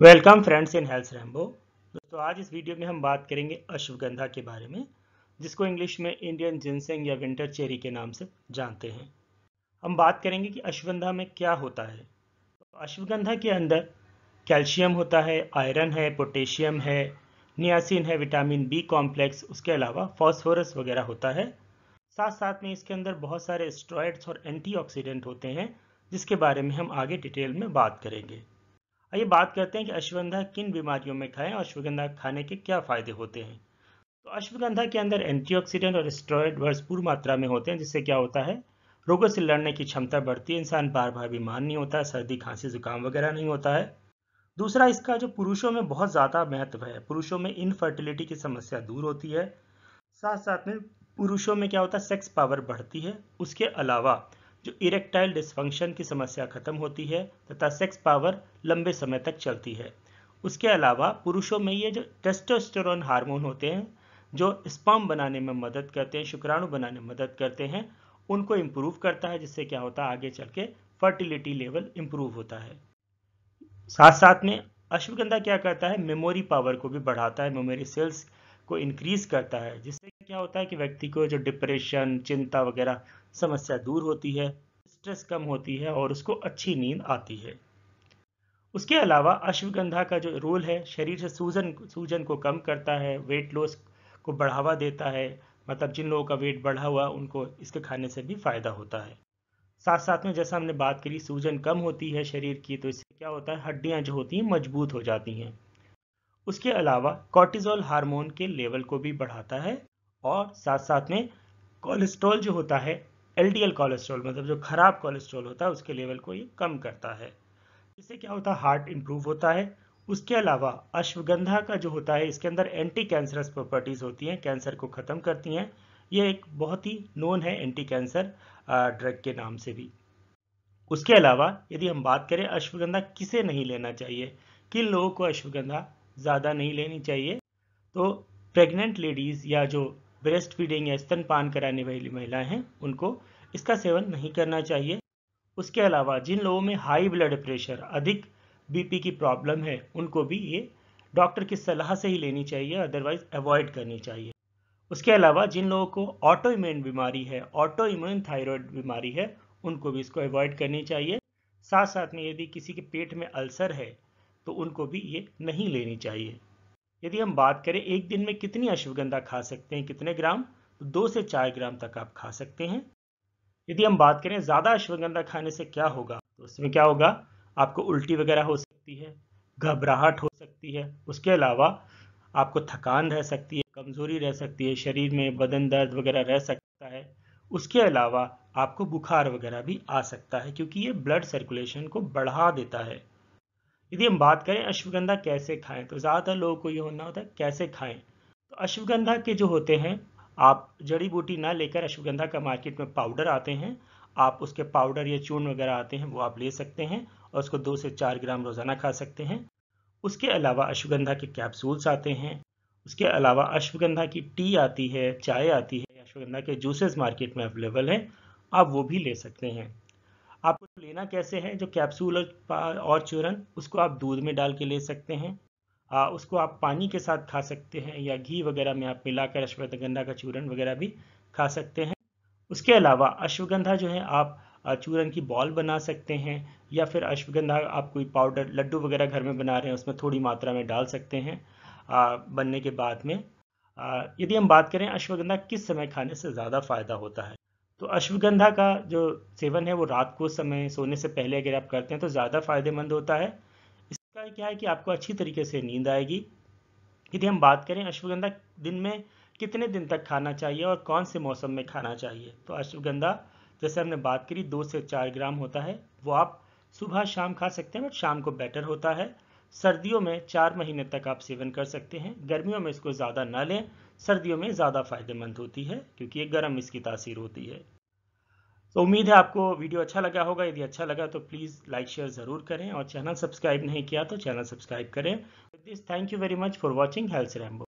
welcome friends in Health Rambo दोस्तों आज इस वीडियो में हम बात करेंगे अश्वगंधा के बारे में जिसको इंग्लिश में इंडियन जिनसेंग या विंटर चेरी के नाम से जानते हैं हम बात करेंगे कि अश्वगंधा में क्या होता है तो अश्वगंधा के अंदर कैल्शियम होता है आयरन है पोटेशियम है नियासिन है विटामिन बी कॉम्प्लेक्स उसके अलावा फॉस्फोरस वगैरह होता है साथ साथ में इसके अंदर बहुत सारे स्ट्रॉयड्स और एंटीऑक्सीडेंट होते हैं जिसके बारे में हम आगे डिटेल में बात करेंगे आइए बात करते हैं कि अश्वगंधा किन बीमारियों में खाएं और अश्वगंधा खाने के क्या फ़ायदे होते हैं तो अश्वगंधा के अंदर एंटीऑक्सीडेंट और स्टेरॉयड भरपूर मात्रा में होते हैं जिससे क्या होता है रोगों से लड़ने की क्षमता बढ़ती है इंसान बार बार बीमार नहीं होता है सर्दी खांसी जुकाम वगैरह नहीं होता है दूसरा इसका जो पुरुषों में बहुत ज़्यादा महत्व है पुरुषों में इनफर्टिलिटी की समस्या दूर होती है साथ साथ में पुरुषों में क्या होता है सेक्स पावर बढ़ती है उसके अलावा जो इरेक्टाइल डिस्फंक्शन की समस्या खत्म होती है तथा सेक्स पावर लंबे समय तक चलती है उसके अलावा पुरुषों में ये जो टेस्टोस्टेरोन हार्मोन होते हैं जो स्पर्म बनाने में मदद करते हैं शुक्राणु बनाने में मदद करते हैं उनको इम्प्रूव करता है जिससे क्या होता है आगे चल के फर्टिलिटी लेवल इम्प्रूव होता है साथ साथ में अश्वगंधा क्या करता है मेमोरी पावर को भी बढ़ाता है मेमोरी सेल्स को इंक्रीज करता है जिससे क्या होता है कि व्यक्ति को जो डिप्रेशन चिंता वगैरह समस्या दूर होती है स्ट्रेस कम होती है और उसको अच्छी नींद आती है उसके अलावा अश्वगंधा का जो रोल है शरीर से सूजन सूजन को कम करता है वेट लॉस को बढ़ावा देता है मतलब जिन लोगों का वेट बढ़ा हुआ उनको इसके खाने से भी फायदा होता है साथ साथ में जैसा हमने बात करी सूजन कम होती है शरीर की तो इससे क्या होता है हड्डियाँ जो होती हैं मजबूत हो जाती हैं उसके अलावा कॉर्टिजोल हार्मोन के लेवल को भी बढ़ाता है और साथ साथ में कोलेस्ट्रॉल जो होता है एलडीएल कोलेस्ट्रॉल मतलब जो खराब कोलेस्ट्रॉल होता है उसके लेवल को ये कम करता है इससे क्या होता है हार्ट इंप्रूव होता है उसके अलावा अश्वगंधा का जो होता है इसके अंदर एंटी कैंसरस प्रॉपर्टीज़ होती हैं कैंसर को ख़त्म करती हैं ये एक बहुत ही नोन है एंटी कैंसर ड्रग के नाम से भी उसके अलावा यदि हम बात करें अश्वगंधा किसे नहीं लेना चाहिए किन लोगों को अश्वगंधा ज़्यादा नहीं लेनी चाहिए तो प्रेग्नेंट लेडीज़ या जो ब्रेस्ट फीडिंग या स्तनपान कराने वाली महिलाएं हैं उनको इसका सेवन नहीं करना चाहिए उसके अलावा जिन लोगों में हाई ब्लड प्रेशर अधिक बीपी की प्रॉब्लम है उनको भी ये डॉक्टर की सलाह से ही लेनी चाहिए अदरवाइज अवॉइड करनी चाहिए उसके अलावा जिन लोगों को ऑटो इम्यून बीमारी है ऑटो इम्यून थायराइड बीमारी है उनको भी इसको अवॉइड करनी चाहिए साथ साथ में यदि किसी के पेट में अल्सर है तो उनको भी ये नहीं लेनी चाहिए यदि हम बात करें एक दिन में कितनी अश्वगंधा खा सकते हैं कितने ग्राम तो दो से चार ग्राम तक आप खा सकते हैं यदि हम बात करें ज़्यादा अश्वगंधा खाने से क्या होगा तो उसमें क्या होगा आपको उल्टी वगैरह हो सकती है घबराहट हो सकती है उसके अलावा आपको थकान रह सकती है कमज़ोरी रह सकती है शरीर में बदन दर्द वगैरह रह सकता है उसके अलावा आपको बुखार वगैरह भी आ सकता है क्योंकि ये ब्लड सर्कुलेशन को बढ़ा देता है यदि हम बात करें अश्वगंधा कैसे खाएं तो ज़्यादातर लोगों को ये होना होता है कैसे खाएं तो अश्वगंधा के जो होते हैं आप जड़ी बूटी ना लेकर अश्वगंधा का मार्केट में पाउडर आते हैं आप उसके पाउडर या चूर्ण वगैरह आते हैं वो आप ले सकते हैं और उसको दो से चार ग्राम रोज़ाना खा सकते हैं उसके अलावा अश्वगंधा के कैप्सूल्स आते हैं उसके अलावा अश्वगंधा की टी आती है चाय आती है अश्वगंधा के जूसेस मार्केट में अवेलेबल है आप वो भी ले सकते हैं आपको लेना कैसे है जो कैप्सूल और चूरन उसको आप दूध में डाल के ले सकते हैं आ, उसको आप पानी के साथ खा सकते हैं या घी वगैरह में आप मिलाकर अश्वगंधा का चूरन वगैरह भी खा सकते हैं उसके अलावा अश्वगंधा जो है आप चूरन की बॉल बना सकते हैं या फिर अश्वगंधा आप कोई पाउडर लड्डू वगैरह घर में बना रहे हैं उसमें थोड़ी मात्रा में डाल सकते हैं आ, बनने के बाद में यदि हम बात करें अश्वगंधा किस समय खाने से ज़्यादा फायदा होता है तो अश्वगंधा का जो सेवन है वो रात को समय सोने से पहले अगर आप करते हैं तो ज़्यादा फायदेमंद होता है इसका क्या है कि आपको अच्छी तरीके से नींद आएगी यदि हम बात करें अश्वगंधा दिन में कितने दिन तक खाना चाहिए और कौन से मौसम में खाना चाहिए तो अश्वगंधा जैसे हमने बात करी दो से चार ग्राम होता है वो आप सुबह शाम खा सकते हैं बट शाम को बेटर होता है सर्दियों में चार महीने तक आप सेवन कर सकते हैं गर्मियों में इसको ज़्यादा ना लें सर्दियों में ज़्यादा फ़ायदेमंद होती है क्योंकि ये गर्म इसकी तासीर होती है तो उम्मीद है आपको वीडियो अच्छा लगा होगा यदि अच्छा लगा तो प्लीज़ लाइक शेयर ज़रूर करें और चैनल सब्सक्राइब नहीं किया तो चैनल सब्सक्राइब करें this thank you very much for watching Health Rambo